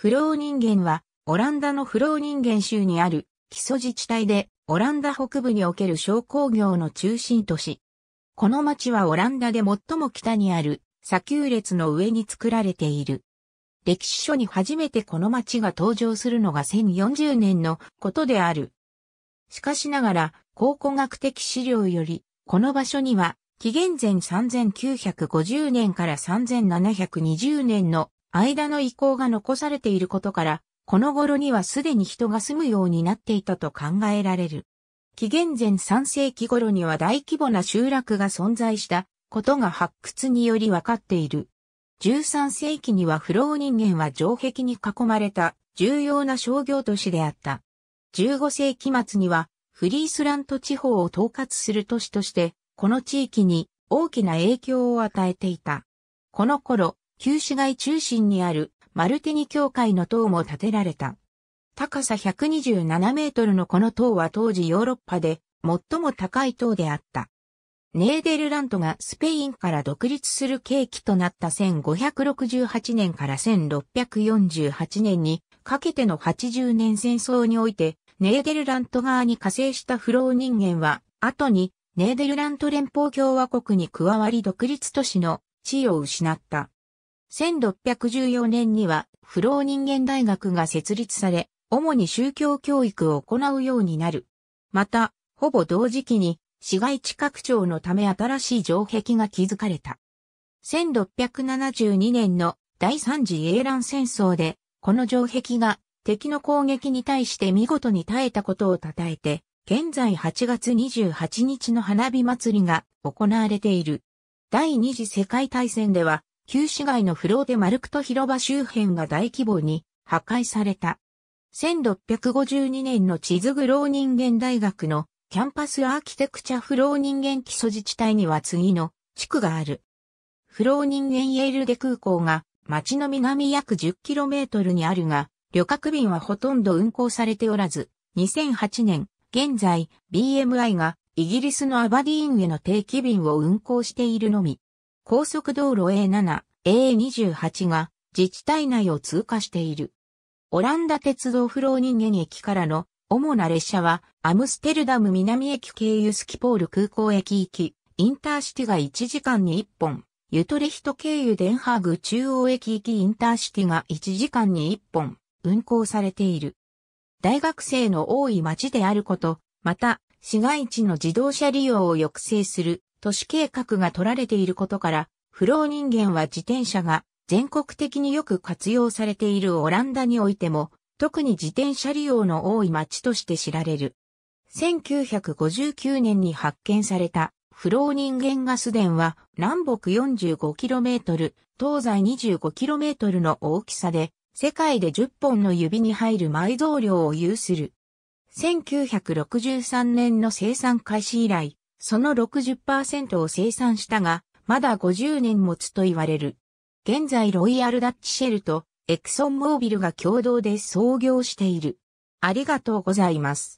フロー人間は、オランダのフロー人間州にある基礎自治体で、オランダ北部における商工業の中心都市。この町はオランダで最も北にある砂丘列の上に作られている。歴史書に初めてこの町が登場するのが1040年のことである。しかしながら、考古学的資料より、この場所には、紀元前3950年から3720年の間の遺構が残されていることから、この頃にはすでに人が住むようになっていたと考えられる。紀元前3世紀頃には大規模な集落が存在したことが発掘によりわかっている。13世紀には不老人間は城壁に囲まれた重要な商業都市であった。15世紀末にはフリースラント地方を統括する都市として、この地域に大きな影響を与えていた。この頃、旧市街中心にあるマルティニ教会の塔も建てられた。高さ127メートルのこの塔は当時ヨーロッパで最も高い塔であった。ネーデルラントがスペインから独立する契機となった1568年から1648年にかけての80年戦争においてネーデルラント側に加勢した不老人間は後にネーデルラント連邦共和国に加わり独立都市の地位を失った。1614年には不老人間大学が設立され、主に宗教教育を行うようになる。また、ほぼ同時期に市街地拡張のため新しい城壁が築かれた。1672年の第三次英乱戦争で、この城壁が敵の攻撃に対して見事に耐えたことを称えて、現在8月28日の花火祭りが行われている。第二次世界大戦では旧市街のフローでマルクト広場周辺が大規模に破壊された。1652年の地図グロー人間大学のキャンパスアーキテクチャフロー人間基礎自治体には次の地区がある。フロー人間イェールデ空港が町の南約 10km にあるが、旅客便はほとんど運行されておらず、2008年、現在 BMI がイギリスのアバディーンへの定期便を運行しているのみ。高速道路 A7、A28 が自治体内を通過している。オランダ鉄道フローニンゲン駅からの主な列車はアムステルダム南駅経由スキポール空港駅行き、インターシティが1時間に1本、ユトレヒト経由デンハーグ中央駅行きインターシティが1時間に1本、運行されている。大学生の多い街であること、また、市街地の自動車利用を抑制する都市計画が取られていることから、不老人間は自転車が全国的によく活用されているオランダにおいても、特に自転車利用の多い街として知られる。1959年に発見された不老人間ガス電は南北 45km、東西 25km の大きさで、世界で10本の指に入る埋蔵量を有する。1963年の生産開始以来、その60%を生産したが、まだ50年持つと言われる。現在ロイヤル・ダッチ・シェルとエクソン・モービルが共同で創業している。ありがとうございます。